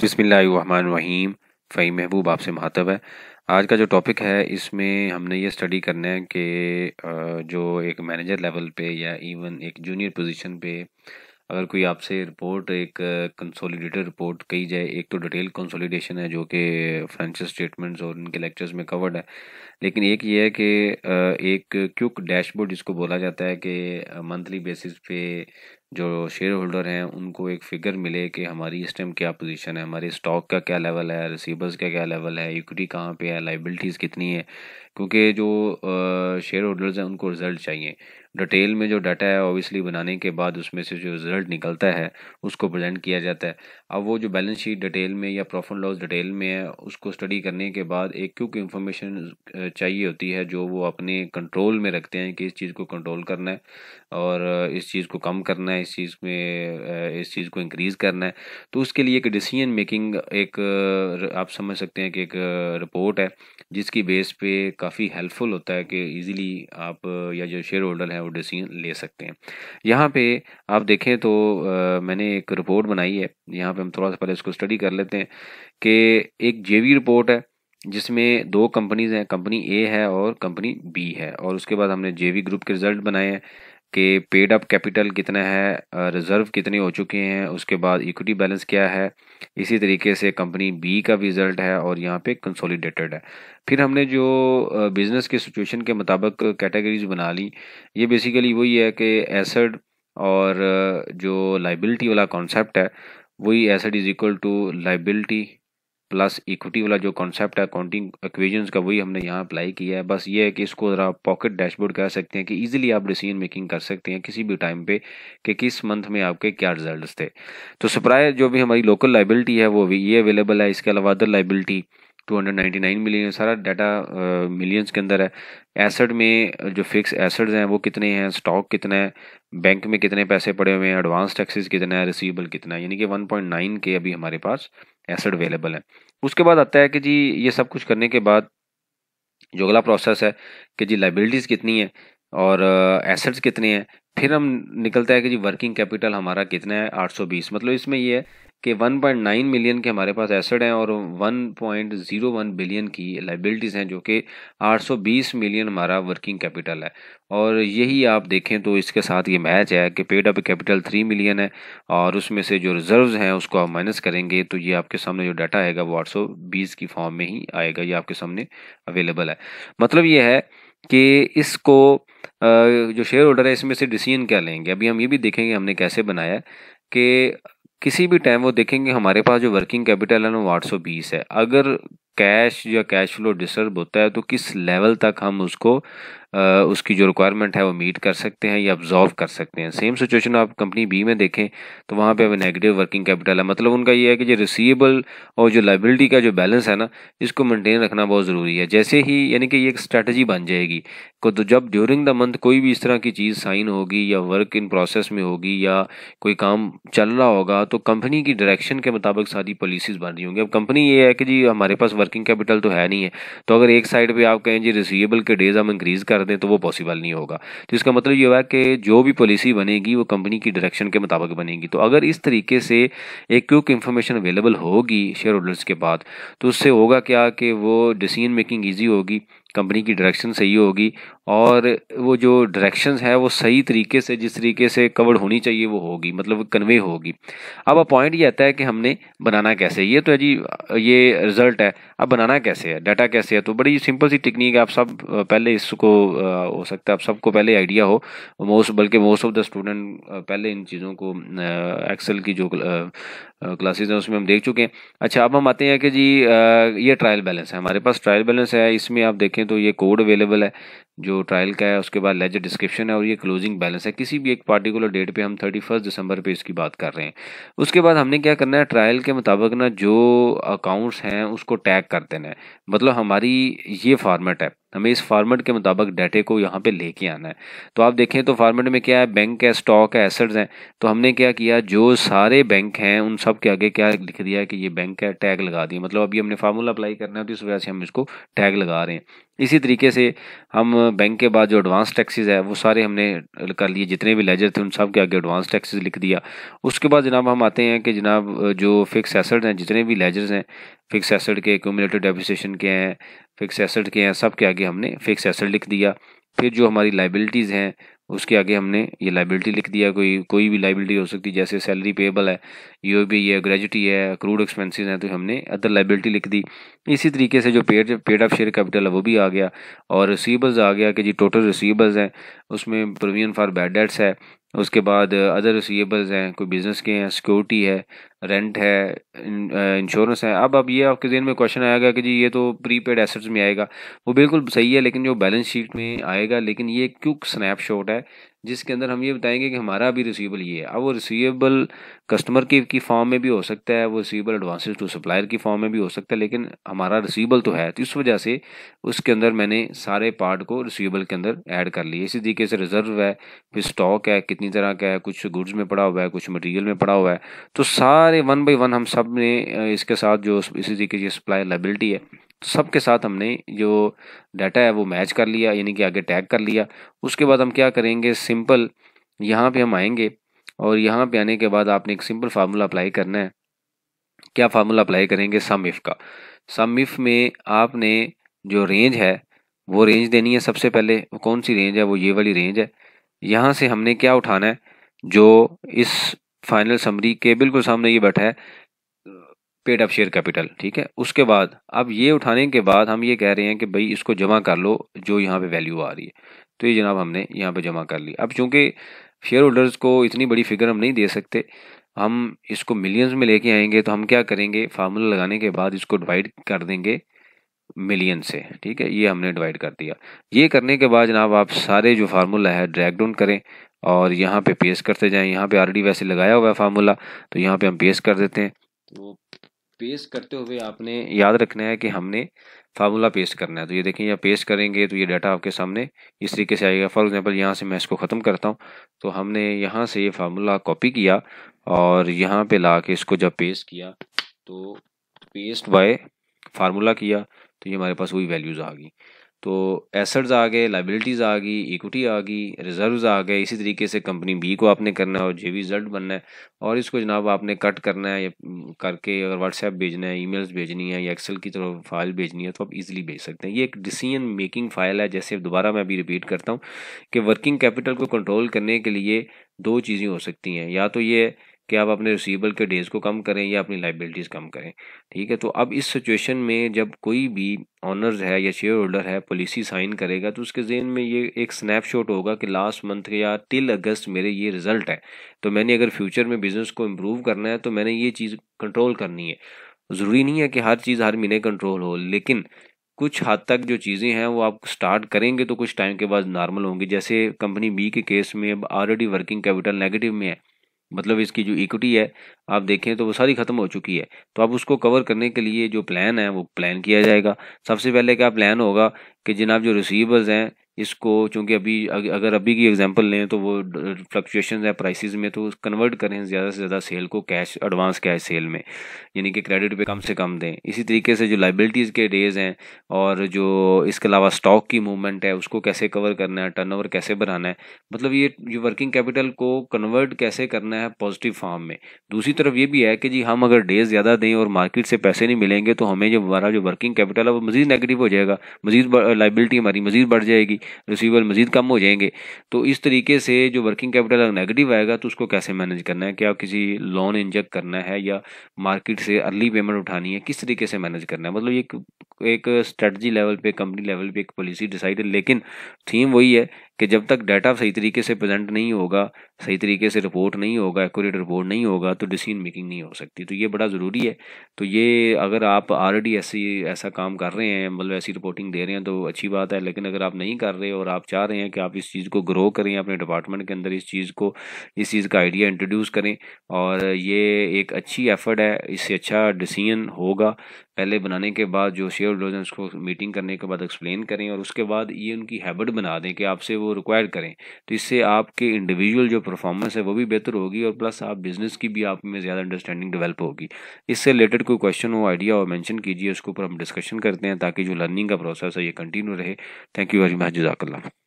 बसमीम फ़ही महबूब आपसे महातब है आज का जो टॉपिक है इसमें हमने ये स्टडी करना है कि जो एक मैनेजर लेवल पे या इवन एक जूनियर पोजीशन पे अगर कोई आपसे रिपोर्ट एक कंसोलिडेटेड रिपोर्ट कही जाए एक तो डिटेल कंसोलिडेशन है जो कि फाइनेंशियल स्टेटमेंट्स और इनके लेक्चर्स में कवर्ड है लेकिन एक ये है कि एक क्यूक डैशबोर्ड जिसको बोला जाता है कि मंथली बेसिस पे जो शेयर होल्डर हैं उनको एक फिगर मिले कि हमारी इस टाइम क्या पोजीशन है हमारे स्टॉक का क्या लेवल है रिसीवर्स का क्या लेवल है इक्विटी कहाँ पे है लाइबिलिटीज़ कितनी है क्योंकि जो शेयर होल्डर्स हैं उनको रिज़ल्ट चाहिए डिटेल में जो डाटा है ऑब्वियसली बनाने के बाद उसमें से जो रिज़ल्ट निकलता है उसको प्रेजेंट किया जाता है अब वो जो बैलेंस शीट डिटेल में या प्रॉफिट लॉस डिटेल में है उसको स्टडी करने के बाद एक क्योंकि इन्फॉर्मेशन चाहिए होती है जो वो अपने कंट्रोल में रखते हैं कि इस चीज़ को कंट्रोल करना है और इस चीज़ को कम करना है इस चीज़ में इस चीज़ को इंक्रीज़ करना है तो उसके लिए एक डिसीजन मेकिंग एक आप समझ सकते हैं कि एक रिपोर्ट है जिसकी बेस पे काफ़ी हेल्पफुल होता है कि इजीली आप uh, या जो शेयर होल्डर हैं वो डिसीजन ले सकते हैं यहाँ पे आप देखें तो आ, uh, मैंने एक रिपोर्ट बनाई है यहाँ पे हम थोड़ा सा पहले इसको स्टडी कर लेते हैं कि एक जेवी रिपोर्ट है जिसमें दो कंपनीज हैं कंपनी ए है और कंपनी बी है और उसके बाद हमने जे ग्रुप के रिजल्ट बनाए हैं कि पेड अप कैपिटल कितना है रिज़र्व कितने हो चुके हैं उसके बाद इक्विटी बैलेंस क्या है इसी तरीके से कंपनी बी का भी रिज़ल्ट है और यहाँ पे कंसोलिडेटेड है फिर हमने जो बिज़नेस के सिचुएशन के मुताबिक कैटेगरीज बना ली ये बेसिकली वही है कि एसड और जो लाइबिलिटी वाला कॉन्सेप्ट है वही asset is equal to liability plus equity वाला जो कॉन्सेप्ट है अकाउंटिंग इक्वेजन्स का वही हमने यहाँ अप्लाई किया है बस ये है कि इसको ज़रा पॉकेट डैशबोर्ड कह सकते हैं कि इजीली आप डिसीजन मेकिंग कर सकते हैं किसी भी टाइम पे कि किस मंथ में आपके क्या रिजल्ट थे तो सप्राय जो भी हमारी लोकल लाइबिलिटी है वो भी ये अवेलेबल है इसके अलावा अदर लाइबिलिटी 299 मिलियन सारा डाटा मिलियंस के अंदर है एसेट में जो फिक्स एसेट्स हैं वो कितने हैं स्टॉक कितना है बैंक में कितने पैसे पड़े हुए हैं एडवांस टैक्सेस कितना है रिसीवेबल कितना है यानी कि 1.9 के अभी हमारे पास एसेट अवेलेबल है उसके बाद आता है कि जी ये सब कुछ करने के बाद जो अगला प्रोसेस है कि जी लाइबिलिटीज़ कितनी है और एसेट्स कितने हैं फिर हम निकलता है कि जी वर्किंग कैपिटल हमारा कितना है 820 मतलब इसमें ये है कि 1.9 मिलियन के हमारे पास एसेट हैं और 1.01 बिलियन की लाइबिलिटीज़ हैं जो कि 820 मिलियन हमारा वर्किंग कैपिटल है और यही आप देखें तो इसके साथ ये मैच है कि पेड अप कैपिटल 3 मिलियन है और उसमें से जो रिजर्व्स हैं उसको आप माइनस करेंगे तो ये आपके सामने जो डाटा आएगा वो आठ की फॉर्म में ही आएगा ये आपके सामने अवेलेबल है मतलब ये है कि इसको जो शेयर होल्डर है इसमें से डिसीजन क्या लेंगे अभी हम ये भी देखेंगे हमने कैसे बनाया कि किसी भी टाइम वो देखेंगे हमारे पास जो वर्किंग कैपिटल है ना वो आठ सौ बीस है अगर कैश या कैश फ्लो डिस्टर्ब होता है तो किस लेवल तक हम उसको उसकी जो रिक्वायरमेंट है वो मीट कर सकते हैं या ऑब्जॉर्व कर सकते हैं सेम सिचुएशन आप कंपनी बी में देखें तो वहाँ पे अब नेगेटिव वर्किंग कैपिटल है मतलब उनका ये है कि जो रिसीवेबल और जो लाइबिलिटी का जो बैलेंस है ना इसको मेनटेन रखना बहुत ज़रूरी है जैसे ही यानी कि ये एक स्ट्रैटेजी बन जाएगी को तो जब ड्यूरिंग द मंथ कोई भी इस तरह की चीज़ साइन होगी या वर्क इन प्रोसेस में होगी या कोई काम चल रहा होगा तो कंपनी की डायरेक्शन के मुताबिक सारी पॉलिसीज़ बन रही होंगी अब कंपनी ये है कि जी हमारे पास वर्किंग कैपिटल तो है नहीं है तो अगर एक साइड पर आप कहें जी रिसीवेबल के डेज़ हम इंक्रीज़ कर कर दें तो वो पॉसिबल नहीं होगा तो इसका मतलब ये हुआ कि जो भी पॉलिसी बनेगी वो कंपनी की डायरेक्शन के मुताबिक बनेगी तो अगर इस तरीके से एक क्यूक इन्फॉर्मेशन अवेलेबल होगी शेयर होल्डर्स के बाद तो उससे होगा क्या कि वो डिसीजन मेकिंग ईजी होगी कंपनी की डायरेक्शन सही होगी और वो जो डायरेक्शंस है वो सही तरीके से जिस तरीके से कवर होनी चाहिए वो होगी मतलब कन्वे होगी अब अब पॉइंट ये आता है कि हमने बनाना कैसे ये तो है जी ये रिज़ल्ट है अब बनाना कैसे है डाटा कैसे है तो बड़ी सिंपल सी टेक्निक आप सब पहले इसको हो सकता है आप सबको पहले आइडिया हो मोस्ट बल्कि मोस्ट ऑफ द स्टूडेंट पहले इन चीज़ों को एक्सेल की जो क्लासेज हैं उसमें हम देख चुके हैं अच्छा अब हम आते हैं कि जी ये ट्रायल बैलेंस है हमारे पास ट्रायल बैलेंस है इसमें आप देखें तो ये कोड अवेलेबल है जो जो ट्रायल का है उसके बाद लेजर डिस्क्रिप्शन है और ये क्लोजिंग बैलेंस है किसी भी एक पार्टिकुलर डेट पे हम थर्टी फर्स्ट दिसंबर पे इसकी बात कर रहे हैं उसके बाद हमने क्या करना है ट्रायल के मुताबिक ना जो अकाउंट्स हैं उसको टैग कर देना है मतलब हमारी ये फॉर्मेट है हमें इस फॉर्मेट के मुताबिक डाटे को यहाँ पे लेके आना है तो आप देखें तो फॉर्मेट में क्या है बैंक है स्टॉक है एसेट्स हैं तो हमने क्या किया जो सारे बैंक हैं उन सब के आगे क्या लिख दिया कि ये बैंक है टैग लगा दिए मतलब अभी हमने फार्मूला अप्लाई करना है तो इस वजह से हम इसको टैग लगा रहे हैं इसी तरीके से हम बैंक के बाद जो एडवांस टैक्सेस है वो सारे हमने कर लिए जितने भी लेजर थे उन सब के आगे एडवांस टैक्सेस लिख दिया उसके बाद जनाब हम आते हैं कि जनाब जो फिक्स एसेट हैं जितने भी लेजर्स हैं फिक्स एसेट के क्यूमुलेटिव डेप्रिसिएशन के हैं फिक्स एसेट के हैं सब के आगे हमने फिक्स एसेट लिख दिया फिर जो हमारी लाइबिलिटीज़ हैं उसके आगे हमने ये लाइबिलिटी लिख दिया कोई कोई भी लाइबिलिटी हो सकती है जैसे सैलरी पेबल है यू बी है ग्रेजुटी है क्रूड एक्सपेंसेस हैं तो हमने अदर लाइबिलिटी लिख दी इसी तरीके से जो paid paid of share capital है वो भी आ गया और रिसीबल्स आ गया कि जी टोटल रिसीबल्स हैं उसमें प्रोविजन फॉर बैड डेट्स है उसके बाद अदर रिसीबल्स हैं कोई बिज़नेस के हैं सिक्योरिटी है रेंट है इंश्योरेंस है अब अब ये आपके दिन में क्वेश्चन आएगा कि जी ये तो प्रीपेड एसेट्स में आएगा वो बिल्कुल सही है लेकिन जो बैलेंस शीट में आएगा लेकिन ये क्यों स्नैपशॉट है जिसके अंदर हम ये बताएंगे कि हमारा अभी रिसीवेबल ये है अब वो रिसीवेबल कस्टमर की की फॉर्म में भी हो सकता है वो रिसीवेबल एडवांसेस टू सप्लायर की फॉर्म में भी हो सकता है लेकिन हमारा रिसीवेबल तो है तो इस वजह से उसके अंदर मैंने सारे पार्ट को रिसीवेबल के अंदर ऐड कर लिए इसी तरीके से रिजर्व है फिर स्टॉक है कितनी तरह का है कुछ गुड्स में पड़ा हुआ है कुछ मटीरियल में पड़ा हुआ है तो सारे वन बाई वन हम सब ने इसके साथ जो इसी तरीके की सप्लाई लाइबिलिटी है तो सबके साथ हमने जो डाटा है वो मैच कर लिया यानी कि आगे टैग कर लिया उसके बाद हम क्या करेंगे सिंपल यहाँ पे हम आएंगे और यहाँ पे आने के बाद आपने एक सिंपल फार्मूला अप्लाई करना है क्या फार्मूला अप्लाई करेंगे सम इफ़ का सम इफ़ में आपने जो रेंज है वो रेंज देनी है सबसे पहले कौन सी रेंज है वो ये वाली रेंज है यहाँ से हमने क्या उठाना है जो इस फाइनल समरी के बिल्कुल सामने ये बैठा है पेड अप शेयर कैपिटल ठीक है उसके बाद अब ये उठाने के बाद हम ये कह रहे हैं कि भाई इसको जमा कर लो जो यहाँ पे वैल्यू आ रही है तो ये जनाब हमने यहाँ पे जमा कर ली अब चूँकि शेयर होल्डर्स को इतनी बड़ी फिगर हम नहीं दे सकते हम इसको मिलियंस में लेके आएंगे तो हम क्या करेंगे फार्मूला लगाने के बाद इसको डिवाइड कर देंगे मिलियन से ठीक है ये हमने डिवाइड कर दिया ये करने के बाद जनाब आप सारे जो फार्मूला है ड्रैग डाउन करें और यहाँ पे पेश करते जाएं यहाँ पे ऑलरेडी वैसे लगाया हुआ है फार्मूला तो यहाँ पे हम पेश कर देते हैं तो पेस्ट करते हुए आपने याद रखना है कि हमने फार्मूला पेस्ट करना है तो ये देखें यहाँ पेस्ट करेंगे तो ये डाटा आपके सामने इस तरीके से आएगा फॉर एग्जांपल यहाँ से मैं इसको ख़त्म करता हूँ तो हमने यहाँ से ये फार्मूला कॉपी किया और यहाँ पे ला के इसको जब पेस्ट किया तो पेस्ट बाय फार्मूला किया तो ये हमारे पास वही वैल्यूज़ आ गई तो एसेट्स आ गए लाइबिलिटीज़ आ गई इक्विटी आ गई रिजर्व्स आ गए इसी तरीके से कंपनी बी को आपने करना है और जे वी जेड बनना है और इसको जनाब आपने कट करना है या करके अगर व्हाट्सएप भेजना है ईमेल्स भेजनी है या एक्सेल की तरफ फाइल भेजनी है तो आप इजीली भेज सकते हैं ये एक डिसीजन मेकिंग फाइल है जैसे दोबारा मैं अभी रिपीट करता हूँ कि वर्किंग कैपिटल को कंट्रोल करने के लिए दो चीज़ें हो सकती हैं या तो ये कि आप अपने रिसीवेबल के डेज़ को कम करें या अपनी लाइबिलिटीज़ कम करें ठीक है तो अब इस सिचुएशन में जब कोई भी ऑनर्स है या शेयर होल्डर है पॉलिसी साइन करेगा तो उसके जेन में ये एक स्नैपशॉट होगा कि लास्ट मंथ या टिल अगस्त मेरे ये रिज़ल्ट है तो मैंने अगर फ्यूचर में बिज़नेस को इम्प्रूव करना है तो मैंने ये चीज़ कंट्रोल करनी है ज़रूरी नहीं है कि हर चीज़ हर महीने कंट्रोल हो लेकिन कुछ हद तक जो चीज़ें हैं वो आप स्टार्ट करेंगे तो कुछ टाइम के बाद नॉर्मल होंगी जैसे कंपनी बी के केस में अब ऑलरेडी वर्किंग कैपिटल नेगेटिव में है मतलब इसकी जो इक्विटी है आप देखें तो वो सारी ख़त्म हो चुकी है तो अब उसको कवर करने के लिए जो प्लान है वो प्लान किया जाएगा सबसे पहले क्या प्लान होगा कि जनाब जो रिसीवर्स हैं इसको चूँकि अभी अगर अभी की एग्जांपल लें तो वो फ्लक्चुएशन है प्राइसेस में तो कन्वर्ट करें ज़्यादा से ज़्यादा सेल को कैश एडवांस कैश सेल में यानी कि क्रेडिट पे कम से कम दें इसी तरीके से जो लाइबिलिटीज़ के डेज हैं और जो इसके अलावा स्टॉक की मूवमेंट है उसको कैसे कवर करना है टर्नओवर कैसे बढ़ाना है मतलब ये जो वर्किंग कैपिटल को कन्वर्ट कैसे करना है पॉजिटिव फॉर्म में दूसरी तरफ ये भी है कि जी हम अगर डेज ज़्यादा दें और मार्केट से पैसे नहीं मिलेंगे तो हमें जो हमारा जो वर्किंग कैपिटल है वो मज़ीद नेगेटिव हो जाएगा मज़ीद लाइबिलिटी हमारी मज़ीद बढ़ जाएगी रिसीवल मजीद कम हो जाएंगे तो इस तरीके से जो वर्किंग कैपिटल अगर नेगेटिव आएगा तो उसको कैसे मैनेज करना है क्या किसी लोन इंजेक्ट करना है या मार्केट से अर्ली पेमेंट उठानी है किस तरीके से मैनेज करना है मतलब एक एक स्ट्रेटजी लेवल पे कंपनी लेवल पे एक पॉलिसी डिसाइड है लेकिन थीम वही है कि जब तक डाटा सही तरीके से प्रेजेंट नहीं होगा सही तरीके से रिपोर्ट नहीं होगा एक्यूरेट रिपोर्ट नहीं होगा तो डिसीजन मेकिंग नहीं हो सकती तो ये बड़ा ज़रूरी है तो ये अगर आप ऑलरेडी ऐसी ऐसा काम कर रहे हैं मतलब ऐसी रिपोर्टिंग दे रहे हैं तो अच्छी बात है लेकिन अगर आप नहीं कर रहे और आप चाह रहे हैं कि आप इस चीज़ को ग्रो करें अपने डिपार्टमेंट के अंदर इस चीज़ को इस चीज़ का आइडिया इंट्रोड्यूस करें और ये एक अच्छी एफर्ट है इससे अच्छा डिसीजन होगा पहले बनाने के बाद जो शेयर होल्डर्स उसको मीटिंग करने के बाद एक्सप्लेन करें और उसके बाद ये उनकी हैबिट बना दें कि आपसे वो रिक्वायर करें तो इससे आपके इंडिविजुअल जो परफॉर्मेंस है वो भी बेहतर होगी और प्लस आप बिज़नेस की भी आप में ज़्यादा अंडरस्टैंडिंग डेवलप होगी इससे रिलेटेड कोई क्वेश्चन हो आइडिया हो मैंशन कीजिए उसके ऊपर हम डिस्कशन करते हैं ताकि जो लर्निंग का प्रोसेस है ये कंटिन्यू रहे थैंक यू वेरी मच जजाकल्ला